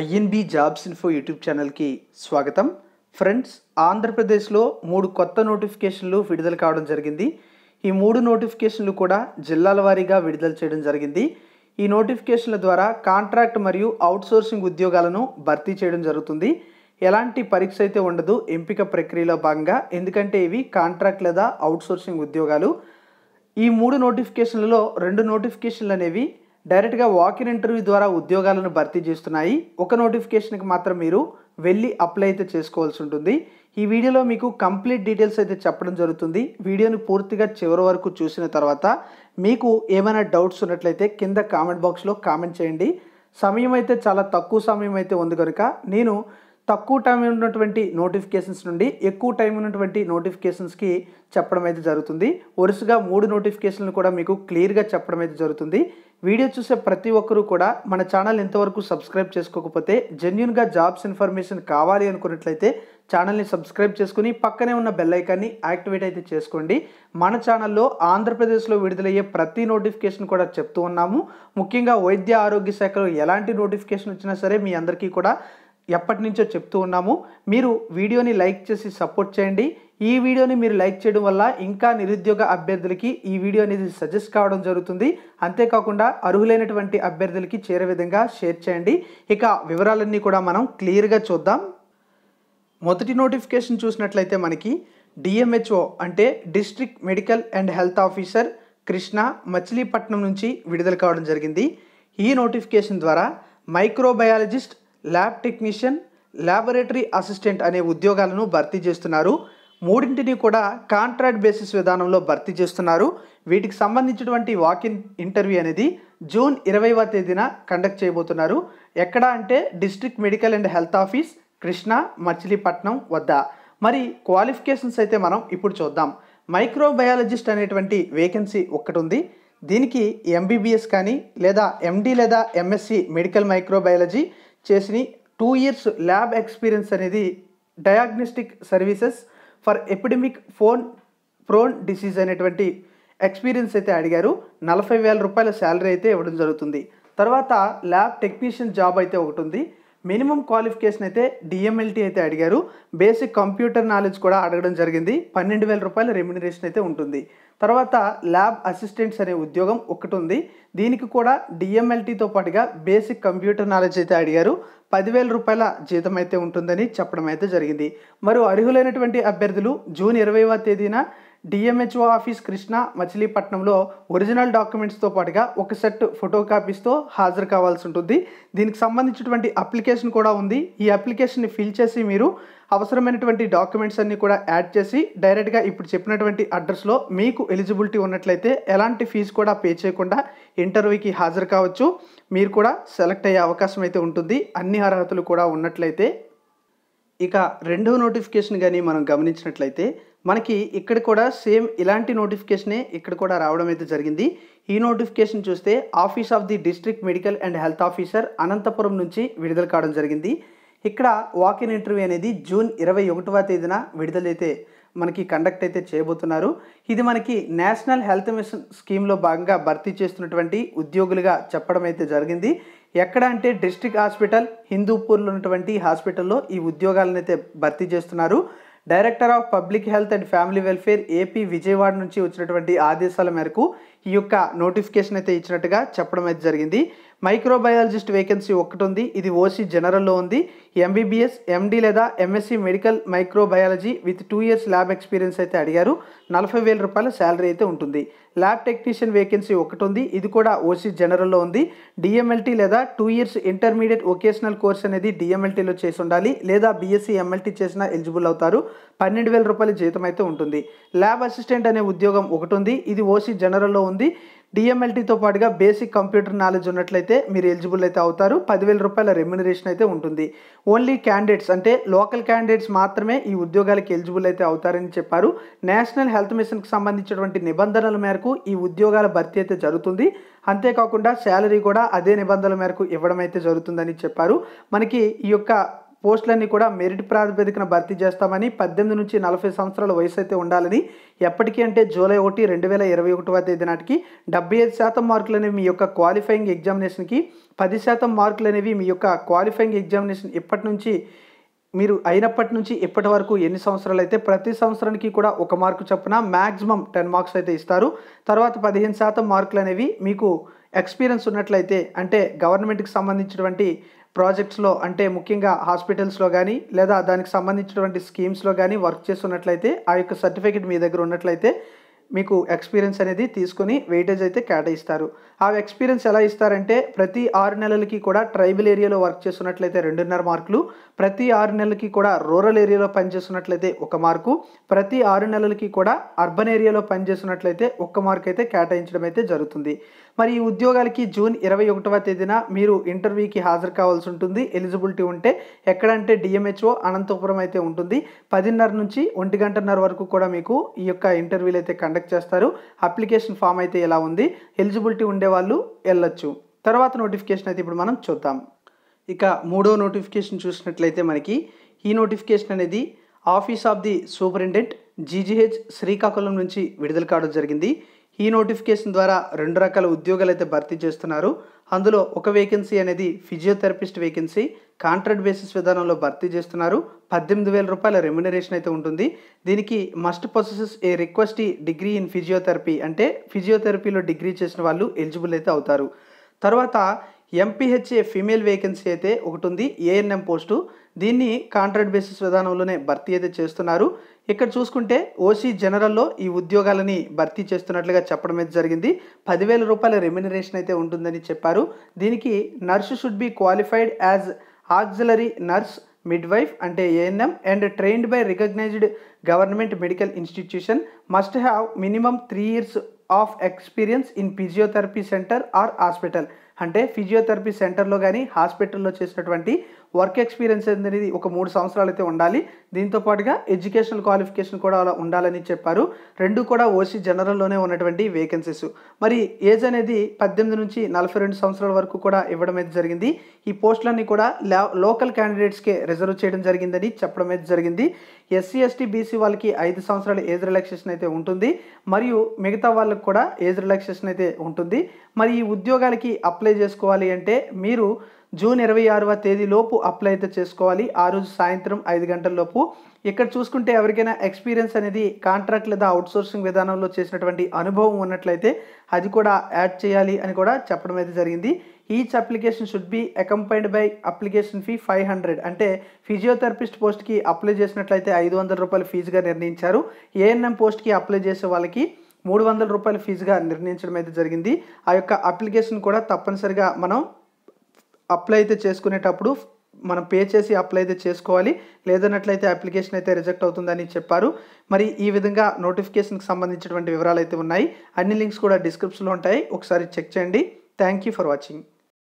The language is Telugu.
ఐఎన్బి జాబ్స్ ఇన్ఫో యూట్యూబ్ ఛానల్కి స్వాగతం ఫ్రెండ్స్ ఆంధ్రప్రదేశ్లో మూడు కొత్త నోటిఫికేషన్లు విడుదల కావడం జరిగింది ఈ మూడు నోటిఫికేషన్లు కూడా జిల్లాల వారీగా విడుదల చేయడం జరిగింది ఈ నోటిఫికేషన్ల ద్వారా కాంట్రాక్ట్ మరియు అవుట్సోర్సింగ్ ఉద్యోగాలను భర్తీ చేయడం జరుగుతుంది ఎలాంటి పరీక్ష అయితే ఉండదు ఎంపిక ప్రక్రియలో భాగంగా ఎందుకంటే ఇవి కాంట్రాక్ట్ లేదా అవుట్సోర్సింగ్ ఉద్యోగాలు ఈ మూడు నోటిఫికేషన్లలో రెండు నోటిఫికేషన్లు అనేవి డైరెక్ట్గా వాకిన్ ఇంటర్వ్యూ ద్వారా ఉద్యోగాలను భర్తీ చేస్తున్నాయి ఒక నోటిఫికేషన్కి మాత్రం మీరు వెళ్ళి అప్లై అయితే చేసుకోవాల్సి ఉంటుంది ఈ వీడియోలో మీకు కంప్లీట్ డీటెయిల్స్ అయితే చెప్పడం జరుగుతుంది వీడియోని పూర్తిగా చివరి వరకు చూసిన తర్వాత మీకు ఏమైనా డౌట్స్ ఉన్నట్లయితే కింద కామెంట్ బాక్స్లో కామెంట్ చేయండి సమయం అయితే చాలా తక్కువ సమయం అయితే ఉంది కనుక నేను తక్కువ టైం ఉన్నటువంటి నోటిఫికేషన్స్ నుండి ఎక్కువ టైం ఉన్నటువంటి నోటిఫికేషన్స్కి చెప్పడం అయితే జరుగుతుంది వరుసగా మూడు నోటిఫికేషన్లు కూడా మీకు క్లియర్గా చెప్పడం అయితే జరుగుతుంది వీడియో చూసే ప్రతి ఒక్కరూ కూడా మన ఛానల్ ఎంతవరకు సబ్స్క్రైబ్ చేసుకోకపోతే జెన్యున్గా జాబ్స్ ఇన్ఫర్మేషన్ కావాలి అనుకున్నట్లయితే ఛానల్ని సబ్స్క్రైబ్ చేసుకుని పక్కనే ఉన్న బెల్లైకాన్ని యాక్టివేట్ అయితే చేసుకోండి మన ఛానల్లో ఆంధ్రప్రదేశ్లో విడుదలయ్యే ప్రతి నోటిఫికేషన్ కూడా చెప్తూ ఉన్నాము ముఖ్యంగా వైద్య ఆరోగ్య శాఖలో ఎలాంటి నోటిఫికేషన్ వచ్చినా సరే మీ అందరికీ కూడా ఎప్పటి నుంచో చెప్తూ ఉన్నాము మీరు వీడియోని లైక్ చేసి సపోర్ట్ చేయండి ఈ వీడియోని మీరు లైక్ చేయడం వల్ల ఇంకా నిరుద్యోగ అభ్యర్థులకి ఈ వీడియో అనేది సజెస్ట్ కావడం జరుగుతుంది అంతేకాకుండా అర్హులైనటువంటి అభ్యర్థులకి చేరే విధంగా షేర్ చేయండి ఇక వివరాలన్నీ కూడా మనం క్లియర్గా చూద్దాం మొదటి నోటిఫికేషన్ చూసినట్లయితే మనకి డిఎంహెచ్ఓ అంటే district medical and health officer Krishna Machilipatnam నుంచి విడుదల కావడం జరిగింది ఈ నోటిఫికేషన్ ద్వారా microbiologist lab technician laboratory assistant అనే ఉద్యోగాలను భర్తీ చేస్తున్నారు మూడింటిని కూడా కాంట్రాక్ట్ బేసిస్ విధానంలో భర్తీ చేస్తున్నారు వీటికి సంబంధించినటువంటి వాకిన్ ఇంటర్వ్యూ అనేది జూన్ ఇరవైవ తేదీన కండక్ట్ చేయబోతున్నారు ఎక్కడ అంటే district medical and health office Krishna Machilipatnam వద్ద మరి క్వాలిఫికేషన్స్ అయితే మనం ఇప్పుడు చూద్దాం మైక్రోబయాలజిస్ట్ అనేటువంటి వేకెన్సీ ఒక్కటి ఉంది దీనికి ఎంబీబీఎస్ కానీ లేదా ఎండి లేదా ఎంఎస్సి మెడికల్ మైక్రోబయాలజీ చేసిన టూ ఇయర్స్ ల్యాబ్ ఎక్స్పీరియన్స్ అనేది diagnostic services for epidemic phone prone disease అనేటువంటి ఎక్స్పీరియన్స్ అయితే అడిగారు నలభై వేల రూపాయల శాలరీ అయితే ఇవ్వడం జరుగుతుంది తర్వాత ల్యాబ్ టెక్నీషియన్ జాబ్ అయితే ఒకటి ఉంది మినిమం క్వాలిఫికేషన్ అయితే డిఎంఎల్టీ అయితే అడిగారు బేసిక్ కంప్యూటర్ నాలెడ్జ్ కూడా అడగడం జరిగింది పన్నెండు వేల రూపాయల రెమ్యునరేషన్ అయితే ఉంటుంది తర్వాత ల్యాబ్ అసిస్టెంట్స్ అనే ఉద్యోగం ఒకటి ఉంది దీనికి కూడా డిఎంఎల్టీతో పాటుగా బేసిక్ కంప్యూటర్ నాలెడ్జ్ అయితే అడిగారు పదివేల రూపాయల జీతం అయితే ఉంటుందని చెప్పడం అయితే జరిగింది మరియు అర్హులైనటువంటి అభ్యర్థులు జూన్ ఇరవైవ తేదీన డిఎంహెచ్ఓ ఆఫీస్ కృష్ణ మచిలీపట్నంలో ఒరిజినల్ డాక్యుమెంట్స్తో పాటుగా ఒక సెట్ ఫోటో కాపీస్తో హాజరు కావాల్సి ఉంటుంది దీనికి సంబంధించినటువంటి అప్లికేషన్ కూడా ఉంది ఈ అప్లికేషన్ని ఫిల్ చేసి మీరు అవసరమైనటువంటి డాక్యుమెంట్స్ అన్నీ కూడా యాడ్ చేసి డైరెక్ట్గా ఇప్పుడు చెప్పినటువంటి అడ్రస్లో మీకు ఎలిజిబిలిటీ ఉన్నట్లయితే ఎలాంటి ఫీజు కూడా పే చేయకుండా ఇంటర్వ్యూకి హాజరు కావచ్చు మీరు కూడా సెలెక్ట్ అయ్యే అవకాశం అయితే ఉంటుంది అన్ని అర్హతలు కూడా ఉన్నట్లయితే ఇక రెండో నోటిఫికేషన్ కానీ మనం గమనించినట్లయితే మనకి ఇక్కడ కూడా సేమ్ ఇలాంటి నోటిఫికేషనే ఇక్కడ కూడా రావడం అయితే జరిగింది ఈ నోటిఫికేషన్ చూస్తే office of the district medical and health officer Anantapuram నుంచి విడుదల కావడం జరిగింది ఇక్కడ వాకిన్ ఇంటర్వ్యూ అనేది జూన్ ఇరవై ఒకటవ తేదీన విడుదలైతే మనకి కండక్ట్ అయితే చేయబోతున్నారు ఇది మనకి నేషనల్ హెల్త్ మిషన్ స్కీమ్లో భాగంగా భర్తీ చేస్తున్నటువంటి ఉద్యోగులుగా చెప్పడం అయితే జరిగింది ఎక్కడ అంటే డిస్ట్రిక్ట్ హాస్పిటల్ హిందూపూర్లో ఉన్నటువంటి హాస్పిటల్లో ఈ ఉద్యోగాలను అయితే భర్తీ చేస్తున్నారు director of public health and family welfare AP Vijayawada నుంచి వచ్చినటువంటి ఆదేశాల మేరకు ఈ యొక్క నోటిఫికేషన్ అయితే ఇచ్చినట్టుగా చెప్పడం అయితే జరిగింది మైక్రోబయాలజిస్ట్ వేకెన్సీ ఒకటి ఉంది ఇది ఓసీ జనరల్లో ఉంది ఎంబీబీఎస్ ఎండీ లేదా MSc medical microbiology with two years lab experience అయితే అడిగారు నలభై వేల రూపాయల శాలరీ అయితే ఉంటుంది ల్యాబ్ టెక్నీషియన్ వేకెన్సీ ఒకటి ఉంది ఇది కూడా ఓసీ జనరల్లో ఉంది డిఎంఎల్టీ లేదా two years intermediate vocational course అనేది డిఎంఎల్టీలో చేసి ఉండాలి లేదా బీఎస్సీ ఎంఎల్టీ చేసిన ఎలిజిబుల్ అవుతారు పన్నెండు వేల రూపాయల జీతం అయితే ఉంటుంది ల్యాబ్ అసిస్టెంట్ అనే ఉద్యోగం ఒకటి ఉంది ఇది ఓసీ జనరల్లో ఉంది డిఎంఎల్టీతో పాటుగా బేసిక్ కంప్యూటర్ నాలెడ్జ్ ఉన్నట్లయితే మీరు ఎలిజిబుల్ అయితే అవుతారు పదివేల రూపాయల రెమ్యునరేషన్ అయితే ఉంటుంది ఓన్లీ క్యాండిడేట్స్ అంటే లోకల్ క్యాండిడేట్స్ మాత్రమే ఈ ఉద్యోగాలకు ఎలిజిబుల్ అయితే అవుతారని చెప్పారు నేషనల్ హెల్త్ మిషన్కి సంబంధించినటువంటి నిబంధనల మేరకు ఈ ఉద్యోగాల భర్తీ అయితే జరుగుతుంది అంతేకాకుండా శాలరీ కూడా అదే నిబంధనల మేరకు ఇవ్వడం అయితే జరుగుతుందని చెప్పారు మనకి ఈ యొక్క పోస్టులన్నీ కూడా మెరిట్ ప్రాతిపదికన భర్తీ చేస్తామని పద్దెనిమిది నుంచి నలభై సంవత్సరాల వయసు అయితే ఉండాలని ఎప్పటికీ అంటే జూలై ఒకటి రెండు వేల ఇరవై ఒకటవ తేదీ నాటికి డెబ్బై ఐదు శాతం మార్కులు అనేవి మీ యొక్క క్వాలిఫైయింగ్ ఎగ్జామినేషన్కి పది శాతం మార్కులు అనేవి మీ యొక్క క్వాలిఫైయింగ్ ఎగ్జామినేషన్ ఇప్పటి నుంచి మీరు అయినప్పటి నుంచి ఇప్పటి వరకు ఎన్ని సంవత్సరాలు అయితే ప్రతి సంవత్సరానికి కూడా ఒక మార్కు చొప్పున మ్యాక్సిమం టెన్ మార్క్స్ అయితే ఇస్తారు తర్వాత పదిహేను శాతం మార్కులు అనేవి మీకు ఎక్స్పీరియన్స్ ఉన్నట్లయితే అంటే గవర్నమెంట్కి సంబంధించినటువంటి ప్రాజెక్ట్స్లో అంటే ముఖ్యంగా హాస్పిటల్స్లో కానీ లేదా దానికి సంబంధించినటువంటి స్కీమ్స్లో కానీ వర్క్ చేస్తున్నట్లయితే ఆ యొక్క సర్టిఫికేట్ మీ దగ్గర ఉన్నట్లయితే మీకు ఎక్స్పీరియన్స్ అనేది తీసుకుని వెయిటేజ్ అయితే కేటాయిస్తారు ఆ ఎక్స్పీరియన్స్ ఎలా ఇస్తారంటే ప్రతి ఆరు నెలలకి కూడా ట్రైబల్ ఏరియాలో వర్క్ చేస్తున్నట్లయితే రెండున్నర మార్కులు ప్రతి ఆరు నెలలకి కూడా రూరల్ ఏరియాలో పనిచేస్తున్నట్లయితే ఒక మార్కు ప్రతి ఆరు నెలలకి కూడా అర్బన్ ఏరియాలో పనిచేస్తున్నట్లయితే ఒక్క మార్క్ అయితే కేటాయించడం అయితే జరుగుతుంది మరి ఈ ఉద్యోగాలకి జూన్ ఇరవై ఒకటవ తేదీన మీరు ఇంటర్వ్యూకి హాజరు కావాల్సి ఉంటుంది ఎలిజిబిలిటీ ఉంటే ఎక్కడంటే డిఎంహెచ్ఓ అనంతపురం అయితే ఉంటుంది పదిన్నర నుంచి ఒంటి గంటన్నర వరకు కూడా మీకు ఈ యొక్క ఇంటర్వ్యూలు అయితే కండక్ట్ కండక్ట్ చేస్తారు అప్లికేషన్ ఫామ్ అయితే ఎలా ఉంది ఎలిజిబిలిటీ ఉండే వాళ్ళు వెళ్ళొచ్చు తర్వాత నోటిఫికేషన్ అయితే ఇప్పుడు మనం చూద్దాం ఇక మూడో నోటిఫికేషన్ చూసినట్లయితే మనకి ఈ నోటిఫికేషన్ అనేది office of the superintendent GGH Srikakulam నుంచి విడుదల కావడం జరిగింది ఈ నోటిఫికేషన్ ద్వారా రెండు రకాల ఉద్యోగాలు అయితే భర్తీ చేస్తున్నారు అందులో ఒక వేకెన్సీ అనేది ఫిజియోథెరపిస్ట్ వేకెన్సీ కాంట్రాక్ట్ బేసిస్ విధానంలో భర్తీ చేస్తున్నారు పద్దెనిమిది వేల రూపాయల రెమ్యునరేషన్ అయితే ఉంటుంది దీనికి must possess a requisite degree in physiotherapy అంటే ఫిజియోథెరపీలో డిగ్రీ చేసిన వాళ్ళు ఎలిజిబుల్ అయితే అవుతారు తర్వాత ఎంపీహెచ్ఏ ఫీమేల్ వేకెన్సీ అయితే ఒకటి ఉంది ఏఎన్ఎం పోస్టు దీన్ని కాంట్రాక్ట్ బేసిస్ విధానంలోనే భర్తీ అయితే చేస్తున్నారు ఇక్కడ చూసుకుంటే ఓసీ జనరల్లో ఈ ఉద్యోగాలని భర్తీ చేస్తున్నట్లుగా చెప్పడం అయితే జరిగింది పదివేల రూపాయల రెమ్యునరేషన్ అయితే ఉంటుందని చెప్పారు దీనికి nurse should be qualified as auxiliary nurse midwife అంటే ANM and trained by recognised government medical institution must have minimum three years of experience in physiotherapy centre or hospital అంటే ఫిజియోథెరపీ సెంటర్లో కానీ హాస్పిటల్లో చేసినటువంటి వర్క్ ఎక్స్పీరియన్స్ అనేది ఒక మూడు సంవత్సరాలు అయితే ఉండాలి దీంతో పాటుగా ఎడ్యుకేషనల్ క్వాలిఫికేషన్ కూడా అలా ఉండాలని చెప్పారు రెండు కూడా ఓసీ జనరల్లోనే ఉన్నటువంటి వేకెన్సీస్ మరి ఏజ్ అనేది పద్దెనిమిది నుంచి నలభై రెండు సంవత్సరాల వరకు కూడా ఇవ్వడం అయితే జరిగింది ఈ పోస్టులన్నీ కూడా లోకల్ క్యాండిడేట్స్కే రిజర్వ్ చేయడం జరిగిందని చెప్పడం అయితే జరిగింది ఎస్సీ ఎస్టీ బీసీ వాళ్ళకి ఐదు సంవత్సరాల ఏజ్ రిలాక్సేషన్ అయితే ఉంటుంది మరియు మిగతా వాళ్ళకి కూడా ఏజ్ రిలాక్సేషన్ అయితే ఉంటుంది మరి ఈ ఉద్యోగాలకి అప్లై అప్లై చేసుకోవాలి అంటే మీరు జూన్ ఇరవై ఆరవ తేదీలోపు అప్లై అయితే చేసుకోవాలి ఆ రోజు సాయంత్రం ఐదు గంటలలోపు ఇక్కడ చూసుకుంటే ఎవరికైనా ఎక్స్పీరియన్స్ అనేది కాంట్రాక్ట్ లేదా అవుట్సోర్సింగ్ విధానంలో చేసినటువంటి అనుభవం ఉన్నట్లయితే అది కూడా యాడ్ చేయాలి అని కూడా చెప్పడం అయితే జరిగింది each application should be accompanied by application fee five hundred అంటే ఫిజియోథెరపిస్ట్ పోస్ట్కి అప్లై చేసినట్లయితే ఐదు వందల రూపాయల ఫీజుగా నిర్ణయించారు ఏఎన్ఎం పోస్ట్కి అప్లై చేసే వాళ్ళకి మూడు వందల రూపాయల ఫీజుగా నిర్ణయించడం అయితే జరిగింది ఆ యొక్క అప్లికేషన్ కూడా తప్పనిసరిగా మనం అప్లై అయితే చేసుకునేటప్పుడు మనం పే చేసి అప్లై అయితే చేసుకోవాలి లేదన్నట్లయితే అప్లికేషన్ అయితే రిజెక్ట్ అవుతుందని చెప్పారు మరి ఈ విధంగా నోటిఫికేషన్కి సంబంధించినటువంటి వివరాలు అయితే ఉన్నాయి అన్ని లింక్స్ కూడా డిస్క్రిప్షన్లో ఉంటాయి ఒకసారి చెక్ చేయండి థ్యాంక్ యూ ఫర్ వాచింగ్